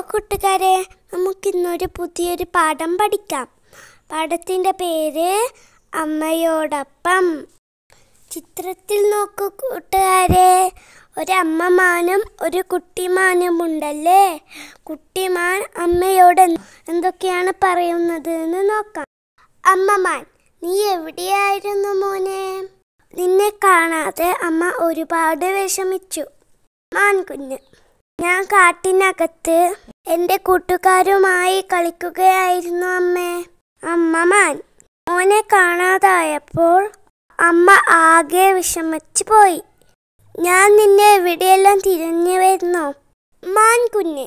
hello കൂട്ടുകാരെ നമുക്കിന്നൊരു പുതിയൊരു പാഠം പഠിക്കാം പാഠത്തിൻ്റെ പേര് അമ്മയോടൊപ്പം ചിത്രത്തിൽ നോക്കൂ കൂട്ടുകാരെ ഒരമ്മമാനും ഒരു കുട്ടിമാനും ഉണ്ടല്ലേ കുട്ടിമാൻ അമ്മയോട് എന്തൊക്കെയാണ് പറയുന്നത് എന്ന് നോക്കാം അമ്മമാൻ നീ എവിടെയായിരുന്നു മോനെ നിന്നെ കാണാതെ അമ്മ ഒരുപാട് വിഷമിച്ചു മാൻകുഞ്ഞ് ഞാൻ കാട്ടിനകത്ത് എൻ്റെ കൂട്ടുകാരുമായി കളിക്കുകയായിരുന്നു അമ്മേ അമ്മമാൻ മോനെ ഓനെ കാണാതായപ്പോൾ അമ്മ ആകെ വിഷമിച്ചു പോയി ഞാൻ നിന്നെ എവിടെയെല്ലാം തിരിഞ്ഞു വരുന്നു മാൻ കുഞ്ഞ്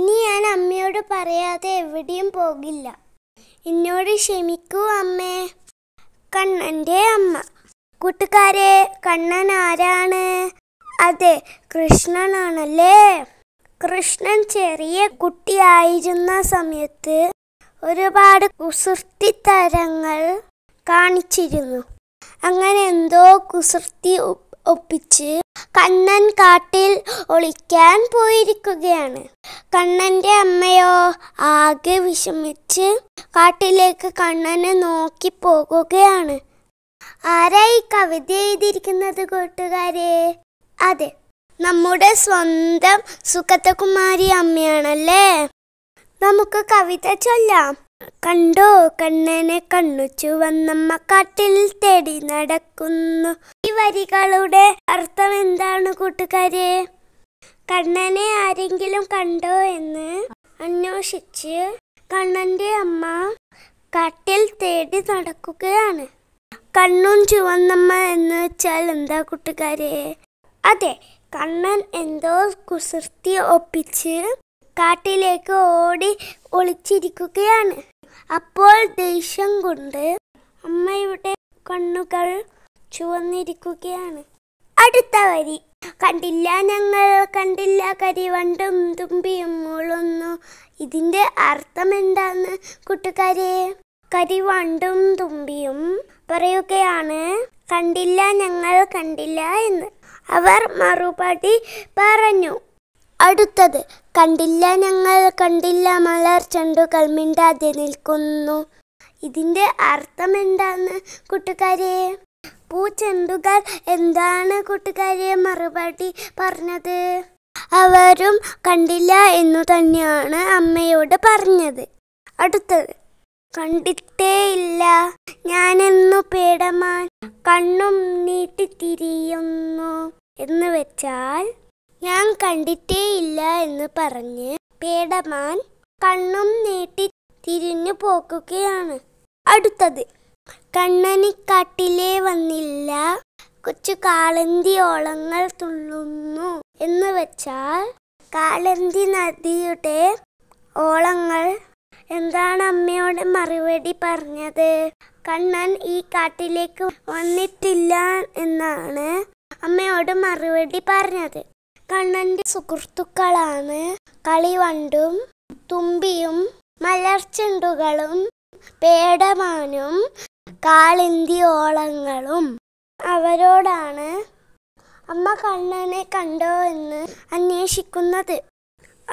ഇനി ഞാൻ അമ്മയോട് പറയാതെ എവിടെയും പോകില്ല എന്നോട് ക്ഷമിക്കൂ അമ്മേ കണ്ണൻ്റെ അമ്മ കൂട്ടുകാരെ കണ്ണൻ ആരാണ് അതെ കൃഷ്ണനാണല്ലേ കൃഷ്ണൻ ചെറിയ കുട്ടിയായിരുന്ന സമയത്ത് ഒരുപാട് തരങ്ങൾ കാണിച്ചിരുന്നു അങ്ങനെ എന്തോ കുസൃത്തി ഒപ്പിച്ച് കണ്ണൻ കാട്ടിൽ ഒളിക്കാൻ പോയിരിക്കുകയാണ് കണ്ണൻ്റെ അമ്മയോ ആകെ വിഷമിച്ച് കാട്ടിലേക്ക് കണ്ണനെ നോക്കി പോകുകയാണ് ആരായി കവിത എഴുതിയിരിക്കുന്നത് കൂട്ടുകാരെ അതെ നമ്മുടെ സ്വന്തം സുഗതകുമാരി അമ്മയാണല്ലേ നമുക്ക് കവിത ചൊല്ലാം കണ്ടോ കണ്ണനെ കണ്ണു ചുവന്നമ്മ കാട്ടിൽ തേടി നടക്കുന്നു ഈ വരികളുടെ അർത്ഥം എന്താണ് കൂട്ടുകാരെ കണ്ണനെ ആരെങ്കിലും കണ്ടോ എന്ന് അന്വേഷിച്ച് കണ്ണന്റെ അമ്മ കാട്ടിൽ തേടി നടക്കുകയാണ് കണ്ണും ചുവന്നമ്മ എന്ന് വെച്ചാൽ എന്താ കൂട്ടുകാരെ അതെ കണ്ണൻ എന്തോ കുസൃത്തി ഒപ്പിച്ച് കാട്ടിലേക്ക് ഓടി ഒളിച്ചിരിക്കുകയാണ് അപ്പോൾ ദേഷ്യം കൊണ്ട് അമ്മയുടെ കണ്ണുകൾ ചുവന്നിരിക്കുകയാണ് അടുത്ത വരി കണ്ടില്ല ഞങ്ങൾ കണ്ടില്ല കരിവണ്ടും തുമ്പിയും മൂളുന്നു ഇതിൻ്റെ അർത്ഥം എന്താണ് കൂട്ടുകാരെ കരിവണ്ടും തുമ്പിയും പറയുകയാണ് കണ്ടില്ല ഞങ്ങൾ കണ്ടില്ല എന്ന് അവർ മറുപടി പറഞ്ഞു അടുത്തത് കണ്ടില്ല ഞങ്ങൾ കണ്ടില്ല മലർ ചെണ്ടുകൾ മിണ്ടാതെ നിൽക്കുന്നു ഇതിൻ്റെ അർത്ഥം എന്താണ് കൂട്ടുകാരെ പൂച്ചെണ്ടുകൾ എന്താണ് കൂട്ടുകാരെ മറുപടി പറഞ്ഞത് അവരും കണ്ടില്ല എന്നു തന്നെയാണ് അമ്മയോട് പറഞ്ഞത് അടുത്തത് ഇല്ല ഞാനെന്നു പേടമാൻ കണ്ണും നീട്ടി തിരിയുന്നു എന്ന് വെച്ചാൽ ഞാൻ കണ്ടിട്ടേയില്ല എന്ന് പറഞ്ഞ് പേടമാൻ കണ്ണും നീട്ടി തിരിഞ്ഞു പോക്കുകയാണ് അടുത്തത് കാട്ടിലേ വന്നില്ല കൊച്ചു കാളന്തി ഓളങ്ങൾ തുള്ളുന്നു എന്ന് വെച്ചാൽ കാളന്തി നദിയുടെ ഓളങ്ങൾ എന്താണ് അമ്മയോട് മറുപടി പറഞ്ഞത് കണ്ണൻ ഈ കാട്ടിലേക്ക് വന്നിട്ടില്ല എന്നാണ് അമ്മയോട് മറുപടി പറഞ്ഞത് കണ്ണൻ്റെ സുഹൃത്തുക്കളാണ് കളിവണ്ടും തുമ്പിയും മലർച്ചുണ്ടുകളും പേടമാനും കാളിന്തിയോളങ്ങളും ഓളങ്ങളും അവരോടാണ് അമ്മ കണ്ണനെ കണ്ടോ എന്ന് അന്വേഷിക്കുന്നത്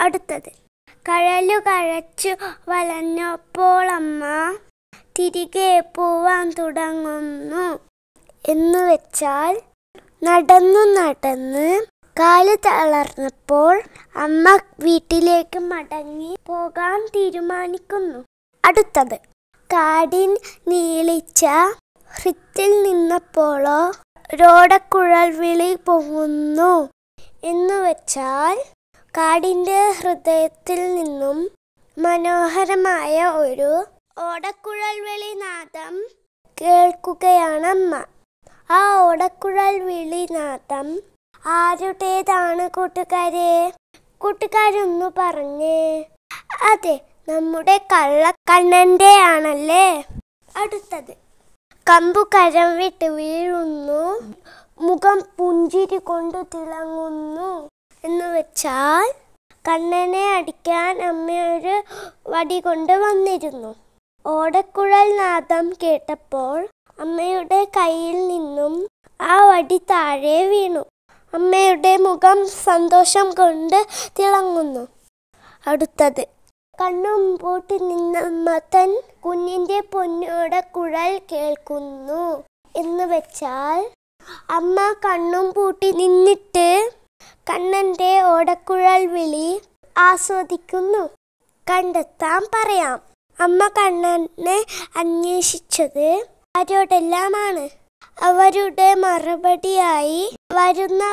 അടുത്തത് കഴലു കഴച്ചു വലഞ്ഞപ്പോൾ അമ്മ തിരികെ പോവാൻ തുടങ്ങുന്നു എന്ന് വെച്ചാൽ നടന്നു നടന്ന് കാല് തളർന്നപ്പോൾ അമ്മ വീട്ടിലേക്ക് മടങ്ങി പോകാൻ തീരുമാനിക്കുന്നു അടുത്തത് കാടിൻ നീളിച്ച ഹൃത്തിൽ നിന്നപ്പോഴോ രോടക്കുഴൽ വിളി പോകുന്നു എന്ന് വെച്ചാൽ കാടിൻ്റെ ഹൃദയത്തിൽ നിന്നും മനോഹരമായ ഒരു ഓടക്കുഴൽ വിളി നാദം കേൾക്കുകയാണമ്മ ആ ഓടക്കുഴൽ വിളി നാദം ആരുടേതാണ് കൂട്ടുകാരെ കൂട്ടുകാരൊന്നു പറഞ്ഞേ അതെ നമ്മുടെ കള്ളക്കണ്ണന്റെ ആണല്ലേ അടുത്തത് കമ്പുകരം വിട്ട് വീഴുന്നു മുഖം പുഞ്ചിരി കൊണ്ട് തിളങ്ങുന്നു എന്ന് വെച്ചാൽ കണ്ണനെ അടിക്കാൻ അമ്മ ഒരു വടി കൊണ്ട് വന്നിരുന്നു ഓടക്കുഴൽ നാദം കേട്ടപ്പോൾ അമ്മയുടെ കയ്യിൽ നിന്നും ആ വടി താഴെ വീണു അമ്മയുടെ മുഖം സന്തോഷം കൊണ്ട് തിളങ്ങുന്നു അടുത്തത് കണ്ണും പൂട്ടി നിന്ന മതൻ കുഞ്ഞിൻ്റെ പൊന്നോട കുഴൽ കേൾക്കുന്നു എന്ന് വെച്ചാൽ അമ്മ കണ്ണും പൂട്ടി നിന്നിട്ട് കണ്ണൻ്റെ ഓടക്കുഴൽ വിളി ആസ്വദിക്കുന്നു കണ്ടെത്താൻ പറയാം അമ്മ കണ്ണനെ അന്വേഷിച്ചത് ആരോടെല്ലാമാണ് അവരുടെ മറുപടിയായി വരുന്ന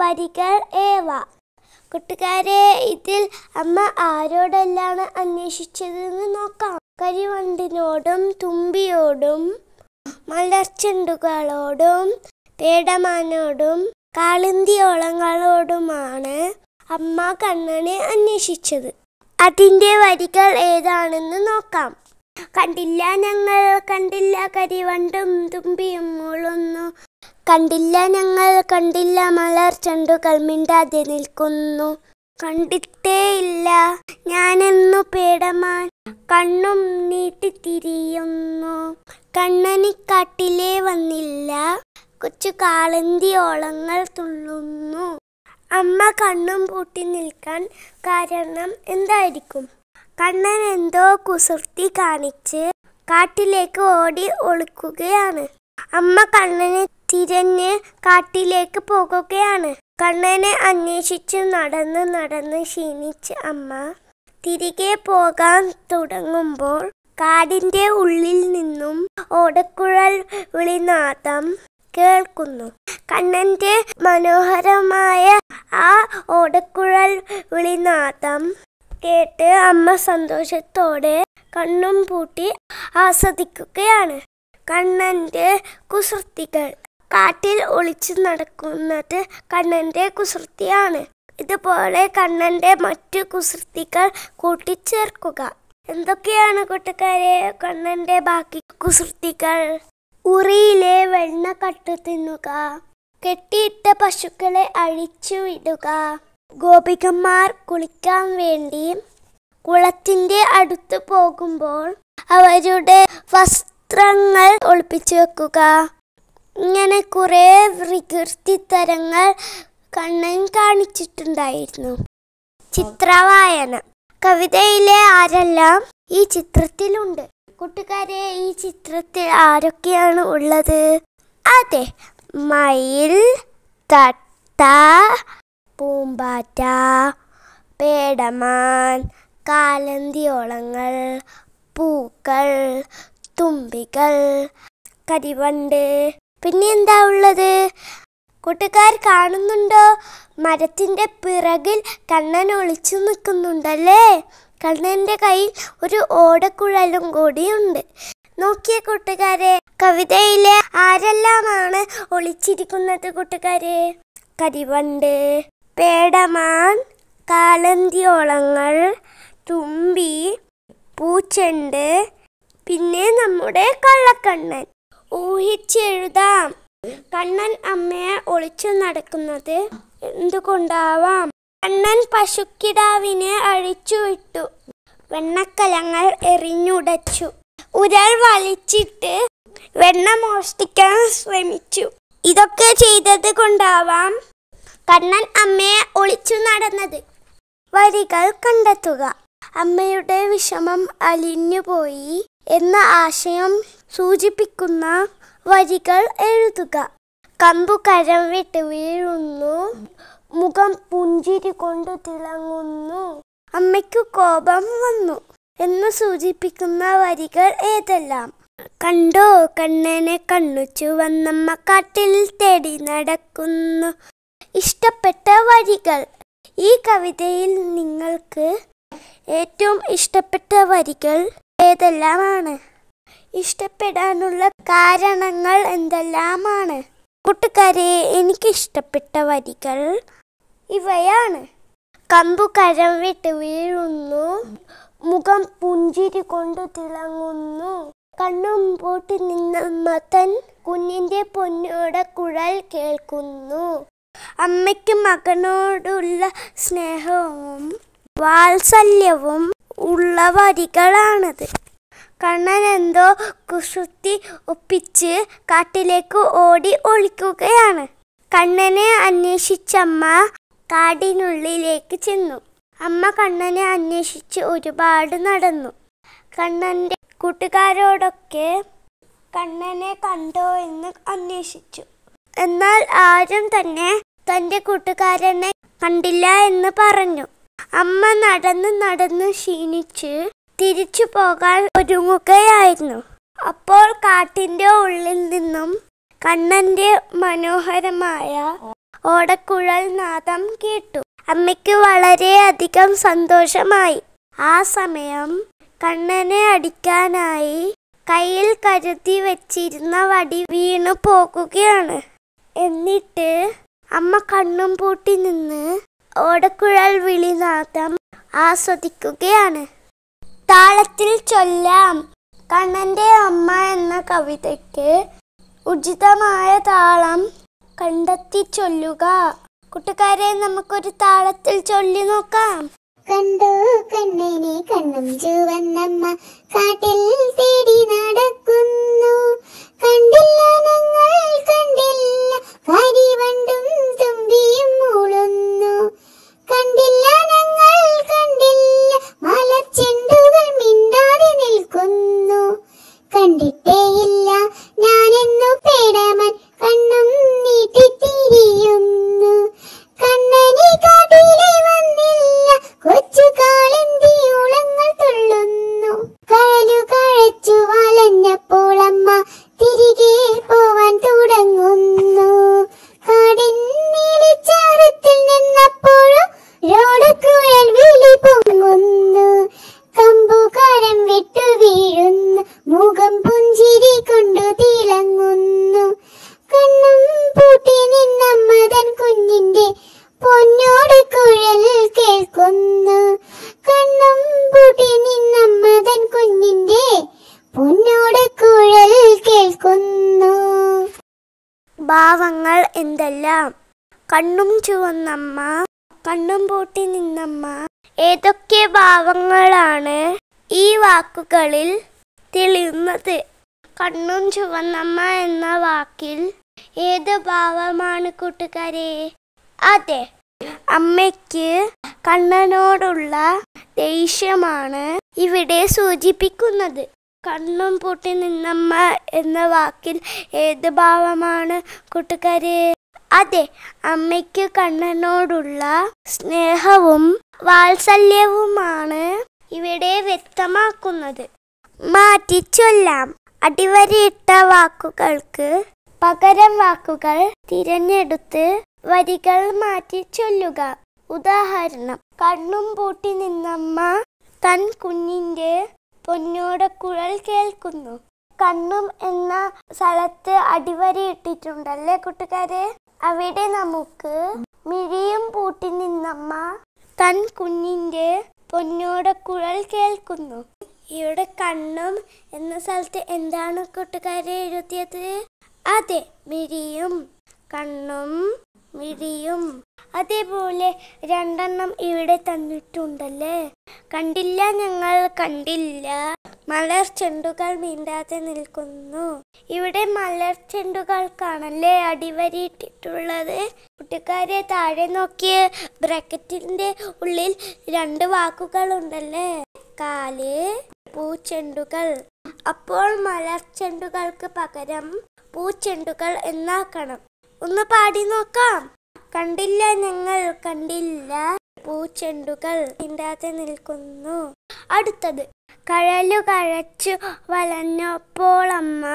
വരികൾ ഏവ കൂട്ടുകാരെ ഇതിൽ അമ്മ ആരോടെല്ലാണ് അന്വേഷിച്ചതെന്ന് നോക്കാം കരിവണ്ടിനോടും തുമ്പിയോടും മലർച്ചെണ്ടുകളോടും പേടമാനോടും കാളിന്തിയോളങ്ങളോടുമാണ് അമ്മ കണ്ണനെ അന്വേഷിച്ചത് അതിൻ്റെ വരികൾ ഏതാണെന്ന് നോക്കാം കണ്ടില്ല ഞങ്ങൾ കണ്ടില്ല കരിവണ്ടും തുമ്പിയും മൂളുന്നു കണ്ടില്ല ഞങ്ങൾ കണ്ടില്ല മലർ ചണ്ടുകൾ മിണ്ടാതെ നിൽക്കുന്നു കണ്ടിട്ടേയില്ല ഞാനെന്നു പേടമാൻ കണ്ണും നീട്ടിത്തിരിയുന്നു കണ്ണനിക്കാട്ടിലേ വന്നില്ല കൊച്ചു കാളന്തി ഓളങ്ങൾ തുള്ളുന്നു അമ്മ കണ്ണും പൂട്ടി നിൽക്കാൻ കാരണം എന്തായിരിക്കും കണ്ണൻ എന്തോ കുസൃതി കാണിച്ച് കാട്ടിലേക്ക് ഓടി ഒളിക്കുകയാണ് അമ്മ കണ്ണനെ തിരഞ്ഞ് കാട്ടിലേക്ക് പോകുകയാണ് കണ്ണനെ അന്വേഷിച്ച് നടന്ന് നടന്ന് ക്ഷീണിച്ച് അമ്മ തിരികെ പോകാൻ തുടങ്ങുമ്പോൾ കാടിൻ്റെ ഉള്ളിൽ നിന്നും ഓടക്കുഴൽ വിളിനാഥം കേൾക്കുന്നു കണ്ണൻ്റെ മനോഹരമായ ആ ഓടക്കുഴൽ വിളിനാദം കേട്ട് അമ്മ സന്തോഷത്തോടെ കണ്ണും പൂട്ടി ആസ്വദിക്കുകയാണ് കണ്ണൻ്റെ കുസൃത്തികൾ കാട്ടിൽ ഒളിച്ചു നടക്കുന്നത് കണ്ണൻ്റെ കുസൃത്തിയാണ് ഇതുപോലെ കണ്ണൻ്റെ മറ്റു കുസൃത്തികൾ കൂട്ടിച്ചേർക്കുക എന്തൊക്കെയാണ് കൂട്ടുകാരെ കണ്ണൻ്റെ ബാക്കി കുസൃത്തികൾ ഉറിയിലെ വെണ്ണ കട്ടു തിന്നുക കെട്ടിയിട്ട പശുക്കളെ അഴിച്ചു വിടുക ഗോപികന്മാർ കുളിക്കാൻ വേണ്ടി കുളത്തിൻ്റെ അടുത്ത് പോകുമ്പോൾ അവരുടെ വസ്ത്രങ്ങൾ ഒളിപ്പിച്ചു വെക്കുക ഇങ്ങനെ കുറേ തരങ്ങൾ കണ്ണൻ കാണിച്ചിട്ടുണ്ടായിരുന്നു ചിത്രവായന കവിതയിലെ ആരെല്ലാം ഈ ചിത്രത്തിലുണ്ട് കൂട്ടുകാരെ ഈ ചിത്രത്തിൽ ആരൊക്കെയാണ് ഉള്ളത് അതെ മയിൽ തട്ട പൂമ്പാറ്റ പേടമാൻ കാലന്തിയോളങ്ങൾ പൂക്കൾ തുമ്പികൾ കരിവണ്ട് പിന്നെ എന്താ ഉള്ളത് കൂട്ടുകാർ കാണുന്നുണ്ടോ മരത്തിൻ്റെ പിറകിൽ കണ്ണൻ ഒളിച്ചു നിൽക്കുന്നുണ്ടല്ലേ കണ്ണൻ്റെ കയ്യിൽ ഒരു ഓടക്കുഴലും കൂടിയുണ്ട് നോക്കിയ കൂട്ടുകാരെ കവിതയിലെ ആരെല്ലാമാണ് ഒളിച്ചിരിക്കുന്നത് കൂട്ടുകാരെ കരിവണ്ട് പേടമാൻ കാലന്തിയോളങ്ങൾ തുമ്പി പൂച്ചെണ്ട് പിന്നെ നമ്മുടെ കള്ളക്കണ്ണൻ ഊഹിച്ചെഴുതാം കണ്ണൻ അമ്മയെ ഒളിച്ചു നടക്കുന്നത് എന്തുകൊണ്ടാവാം കണ്ണൻ പശുക്കിടാവിനെ അഴിച്ചുവിട്ടു വെണ്ണക്കലങ്ങൾ എറിഞ്ഞുടച്ചു ഉരൽ വലിച്ചിട്ട് വെണ്ണ മോഷ്ടിക്കാൻ ശ്രമിച്ചു ഇതൊക്കെ ചെയ്തത് കൊണ്ടാവാം കണ്ണൻ അമ്മയെ ഒളിച്ചു നടന്നത് വരികൾ കണ്ടെത്തുക അമ്മയുടെ വിഷമം അലിഞ്ഞുപോയി എന്ന ആശയം സൂചിപ്പിക്കുന്ന വരികൾ എഴുതുക കമ്പു കരം വിട്ട് വീഴുന്നു മുഖം പുഞ്ചിരി കൊണ്ട് തിളങ്ങുന്നു അമ്മയ്ക്കു കോപം വന്നു എന്ന് സൂചിപ്പിക്കുന്ന വരികൾ ഏതെല്ലാം കണ്ടോ കണ്ണനെ കണ്ണു ചുവന്നമ്മ കാട്ടിൽ തേടി നടക്കുന്നു ഇഷ്ടപ്പെട്ട വരികൾ ഈ കവിതയിൽ നിങ്ങൾക്ക് ഏറ്റവും ഇഷ്ടപ്പെട്ട വരികൾ ഏതെല്ലാമാണ് ഇഷ്ടപ്പെടാനുള്ള കാരണങ്ങൾ എന്തെല്ലാമാണ് കൂട്ടുകാരെ എനിക്കിഷ്ടപ്പെട്ട വരികൾ ഇവയാണ് കമ്പു കരം വിട്ട് വീഴുന്നു മുഖം പുഞ്ചിരി കൊണ്ട് തിളങ്ങുന്നു കണ്ണും പൂട്ടി നിന്ന മതൻ കുഞ്ഞിൻ്റെ പൊന്നോടെ കുഴൽ കേൾക്കുന്നു അമ്മയ്ക്ക് മകനോടുള്ള സ്നേഹവും വാത്സല്യവും ഉള്ള വരികളാണത് കണ്ണൻ എന്തോ കുശുത്തി ഒപ്പിച്ച് കാട്ടിലേക്ക് ഓടി ഒളിക്കുകയാണ് കണ്ണനെ അന്വേഷിച്ചമ്മ കാടിനുള്ളിലേക്ക് ചെന്നു അമ്മ കണ്ണനെ അന്വേഷിച്ച് ഒരുപാട് നടന്നു കണ്ണൻ്റെ കൂട്ടുകാരോടൊക്കെ കണ്ണനെ കണ്ടോ എന്ന് അന്വേഷിച്ചു എന്നാൽ ആരും തന്നെ തൻ്റെ കൂട്ടുകാരനെ കണ്ടില്ല എന്ന് പറഞ്ഞു അമ്മ നടന്ന് നടന്ന് ക്ഷീണിച്ച് തിരിച്ചു പോകാൻ ഒരുങ്ങുകയായിരുന്നു അപ്പോൾ കാട്ടിൻ്റെ ഉള്ളിൽ നിന്നും കണ്ണൻ്റെ മനോഹരമായ ഓടക്കുഴൽ നാദം കേട്ടു അമ്മയ്ക്ക് വളരെയധികം സന്തോഷമായി ആ സമയം കണ്ണനെ അടിക്കാനായി കയ്യിൽ കരുതി വെച്ചിരുന്ന വടി വീണു പോകുകയാണ് എന്നിട്ട് അമ്മ കണ്ണും പൂട്ടി നിന്ന് ഓടക്കുഴൽ വിളിനാഥം ആസ്വദിക്കുകയാണ് താളത്തിൽ ചൊല്ലാം കണ്ണൻ്റെ അമ്മ എന്ന കവിതയ്ക്ക് ഉചിതമായ താളം കണ്ടെത്തി ചൊല്ലുക കൂട്ടുകാരെ നമുക്കൊരു താളത്തിൽ ചൊല്ലി നോക്കാം കണ്ടു കണ്ണിനെ കണ്ണും ചുവന്നമ്മ കാട്ടിൽ തേടി നടക്കുന്നു കണ്ടില്ല കണ്ണും പൂട്ടി നിന്നമ്മ ഏതൊക്കെ ഭാവങ്ങളാണ് ഈ വാക്കുകളിൽ തെളിയുന്നത് കണ്ണും ചുവന്നമ്മ എന്ന വാക്കിൽ ഏത് ഭാവമാണ് കൂട്ടുകാരെ അതെ അമ്മയ്ക്ക് കണ്ണനോടുള്ള ദേഷ്യമാണ് ഇവിടെ സൂചിപ്പിക്കുന്നത് കണ്ണും പൂട്ടി നിന്നമ്മ എന്ന വാക്കിൽ ഏത് ഭാവമാണ് കൂട്ടുകാരെ അതെ അമ്മയ്ക്ക് കണ്ണനോടുള്ള സ്നേഹവും വാത്സല്യവുമാണ് ഇവിടെ വ്യക്തമാക്കുന്നത് മാറ്റിച്ചൊല്ലാം അടിവരയിട്ട വാക്കുകൾക്ക് പകരം വാക്കുകൾ തിരഞ്ഞെടുത്ത് വരികൾ മാറ്റി ചൊല്ലുക ഉദാഹരണം കണ്ണും പൂട്ടി നിന്നമ്മ തൻ കുഞ്ഞിൻ്റെ കുഴൽ കേൾക്കുന്നു കണ്ണും എന്ന സ്ഥലത്ത് അടിവരയിട്ടിട്ടുണ്ടല്ലേ കൂട്ടുകാരെ അവിടെ നമുക്ക് മിഴിയും പൂട്ടി നിന്നമ്മ തൻ കുഞ്ഞിൻ്റെ കുഴൽ കേൾക്കുന്നു ഇവിടെ കണ്ണും എന്ന സ്ഥലത്ത് എന്താണ് കൂട്ടുകാരെ എഴുതിയത് അതെ മിഴിയും കണ്ണും മിഴിയും അതേപോലെ രണ്ടെണ്ണം ഇവിടെ തന്നിട്ടുണ്ടല്ലേ കണ്ടില്ല ഞങ്ങൾ കണ്ടില്ല മലർ ചെണ്ടുകൾ മിണ്ടാതെ നിൽക്കുന്നു ഇവിടെ മലർ ചെണ്ടുകൾക്കാണല്ലേ അടിവരിയിട്ടിട്ടുള്ളത് കുട്ടിക്കാരെ താഴെ നോക്കിയ ബ്രാക്കറ്റിന്റെ ഉള്ളിൽ രണ്ട് വാക്കുകൾ ഉണ്ടല്ലേ കാല് പൂച്ചെണ്ടുകൾ അപ്പോൾ ചെണ്ടുകൾക്ക് പകരം പൂച്ചെണ്ടുകൾ എന്നാക്കണം ഒന്ന് പാടി നോക്കാം കണ്ടില്ല ഞങ്ങൾ കണ്ടില്ല പൂച്ചെണ്ടുകൾ ഇണ്ടാതെ നിൽക്കുന്നു അടുത്തത് കഴലു കഴച്ചു വലഞ്ഞപ്പോൾ അമ്മ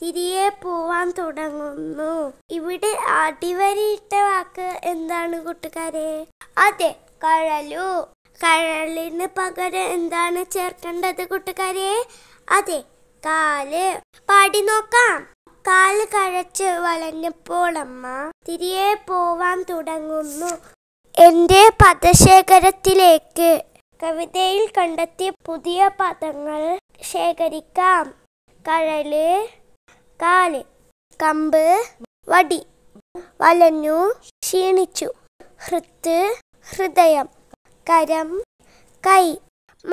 തിരികെ പോവാൻ തുടങ്ങുന്നു ഇവിടെ അടിവരിയിട്ട വാക്ക് എന്താണ് കൂട്ടുകാരെ അതെ കഴലു കഴലിന് പകരം എന്താണ് ചേർക്കേണ്ടത് കൂട്ടുകാരെ അതെ കാല് പാടി നോക്കാം കാല് കഴച്ച് അമ്മ തിരികെ പോവാൻ തുടങ്ങുന്നു എൻ്റെ പദശേഖരത്തിലേക്ക് കവിതയിൽ കണ്ടെത്തിയ പുതിയ പദങ്ങൾ ശേഖരിക്കാം കഴല് കാല് കമ്പ് വടി വലഞ്ഞു ക്ഷീണിച്ചു ഹൃത്ത് ഹൃദയം കരം കൈ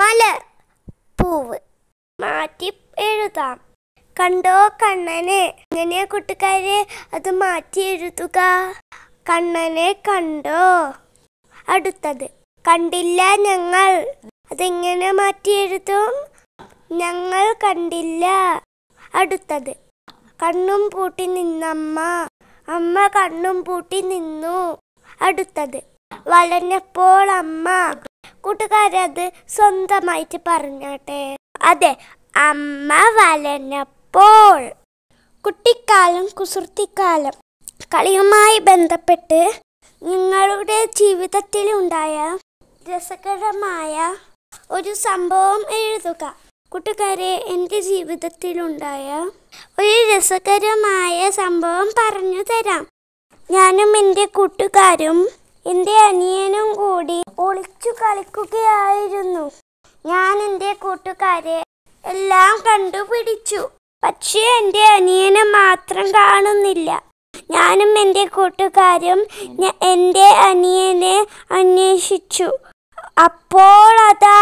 മല പൂവ് മാറ്റി എഴുതാം കണ്ടോ കണ്ണനെ എങ്ങനെയാ കൂട്ടുകാരെ അത് മാറ്റി എഴുതുക കണ്ണനെ കണ്ടോ അടുത്തത് കണ്ടില്ല ഞങ്ങൾ അതെങ്ങനെ മാറ്റി എഴുതും ഞങ്ങൾ കണ്ടില്ല അടുത്തത് കണ്ണും പൂട്ടി നിന്നമ്മ അമ്മ കണ്ണും പൂട്ടി നിന്നു അടുത്തത് വളഞ്ഞപ്പോൾ അമ്മ കൂട്ടുകാരത് സ്വന്തമായിട്ട് പറഞ്ഞാട്ടെ അതെ അമ്മ വലഞ്ഞപ്പോ ഇപ്പോൾ കുട്ടിക്കാലം കുസൃത്തിക്കാലം കളിയുമായി ബന്ധപ്പെട്ട് നിങ്ങളുടെ ജീവിതത്തിലുണ്ടായ രസകരമായ ഒരു സംഭവം എഴുതുക കൂട്ടുകാരെ എൻ്റെ ജീവിതത്തിലുണ്ടായ ഒരു രസകരമായ സംഭവം പറഞ്ഞു തരാം ഞാനും എൻ്റെ കൂട്ടുകാരും എൻ്റെ അനിയനും കൂടി ഒളിച്ചു കളിക്കുകയായിരുന്നു ഞാൻ എൻ്റെ കൂട്ടുകാരെ എല്ലാം കണ്ടുപിടിച്ചു പക്ഷേ എൻ്റെ അനിയനെ മാത്രം കാണുന്നില്ല ഞാനും എൻ്റെ കൂട്ടുകാരും എൻ്റെ അനിയനെ അന്വേഷിച്ചു അപ്പോൾ അതാ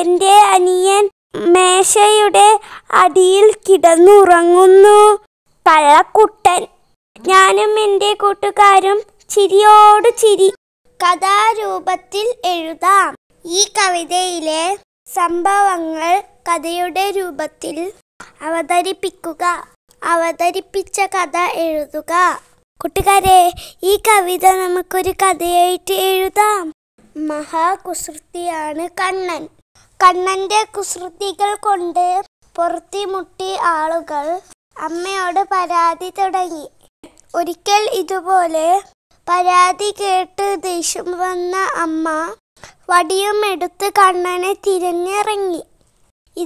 എൻ്റെ അനിയൻ മേശയുടെ അടിയിൽ കിടന്നുറങ്ങുന്നു പള്ളക്കുട്ടൻ ഞാനും എൻ്റെ കൂട്ടുകാരും ചിരിയോട് ചിരി കഥാരൂപത്തിൽ എഴുതാം ഈ കവിതയിലെ സംഭവങ്ങൾ കഥയുടെ രൂപത്തിൽ അവതരിപ്പിക്കുക അവതരിപ്പിച്ച കഥ എഴുതുക കൂട്ടുകാരെ ഈ കവിത നമുക്കൊരു കഥയായിട്ട് എഴുതാം മഹാകുസൃതിയാണ് കണ്ണൻ കണ്ണന്റെ കുസൃതികൾ കൊണ്ട് മുട്ടി ആളുകൾ അമ്മയോട് പരാതി തുടങ്ങി ഒരിക്കൽ ഇതുപോലെ പരാതി കേട്ട് ദേഷ്യം വന്ന അമ്മ വടിയും എടുത്ത് കണ്ണനെ തിരഞ്ഞിറങ്ങി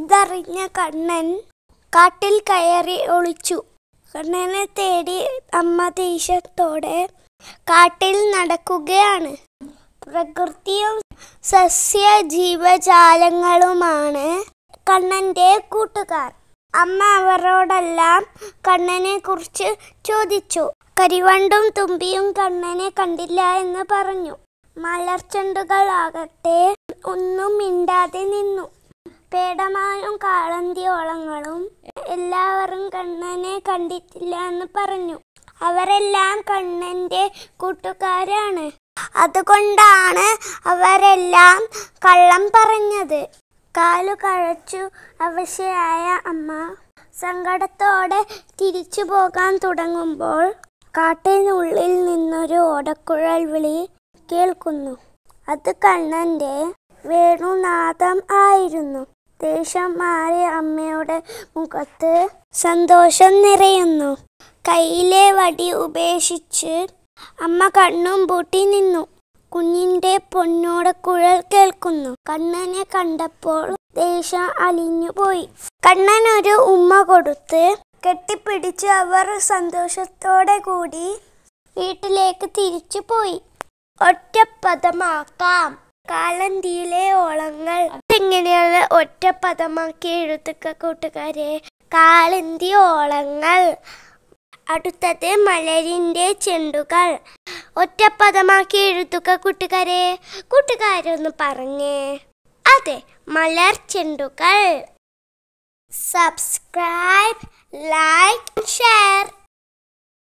ഇതറിഞ്ഞ കണ്ണൻ കാട്ടിൽ കയറി ഒളിച്ചു കണ്ണനെ തേടി അമ്മ ദേശത്തോടെ കാട്ടിൽ നടക്കുകയാണ് പ്രകൃതിയും സസ്യ ജീവജാലങ്ങളുമാണ് കണ്ണൻ്റെ കൂട്ടുകാർ അമ്മ അവരോടെല്ലാം കണ്ണനെ കുറിച്ച് ചോദിച്ചു കരിവണ്ടും തുമ്പിയും കണ്ണനെ കണ്ടില്ല എന്ന് പറഞ്ഞു മലർച്ചെണ്ടുകളാകട്ടെ ഒന്നും മിണ്ടാതെ നിന്നു പേടമായും കാളന്തിയോളങ്ങളും എല്ലാവരും കണ്ണനെ കണ്ടിട്ടില്ല എന്ന് പറഞ്ഞു അവരെല്ലാം കണ്ണന്റെ കൂട്ടുകാരാണ് അതുകൊണ്ടാണ് അവരെല്ലാം കള്ളം പറഞ്ഞത് കാലു കഴച്ചു അവശയായ അമ്മ സങ്കടത്തോടെ തിരിച്ചു പോകാൻ തുടങ്ങുമ്പോൾ കാട്ടിനുള്ളിൽ നിന്നൊരു ഓടക്കുഴൽ വിളി കേൾക്കുന്നു അത് കണ്ണന്റെ വേണുനാദം ആയിരുന്നു ദേഷ്യം മാറി അമ്മയുടെ മുഖത്ത് സന്തോഷം നിറയുന്നു കയ്യിലെ വടി ഉപേക്ഷിച്ച് അമ്മ കണ്ണും പൂട്ടി നിന്നു കുഞ്ഞിൻ്റെ കുഴൽ കേൾക്കുന്നു കണ്ണനെ കണ്ടപ്പോൾ ദേഷ്യം അലിഞ്ഞുപോയി കണ്ണൻ ഒരു ഉമ്മ കൊടുത്ത് കെട്ടിപ്പിടിച്ച് അവർ സന്തോഷത്തോടെ കൂടി വീട്ടിലേക്ക് തിരിച്ചു പോയി ഒറ്റപ്പദമാക്കാം കാലന്തിയിലെ ഓളങ്ങൾ എങ്ങനെയാണ് ഒറ്റ പദമാക്കി എഴുത്തുക്ക കൂട്ടുകാരെ കാളന്തി ഓളങ്ങൾ അടുത്തത് മലരിൻ്റെ ചെണ്ടുകൾ പദമാക്കി എഴുതുക കൂട്ടുകാരെ കൂട്ടുകാരൊന്ന് പറഞ്ഞേ അതെ മലർ ചെണ്ടുകൾ സബ്സ്ക്രൈബ് ലൈക്ക് ഷെയർ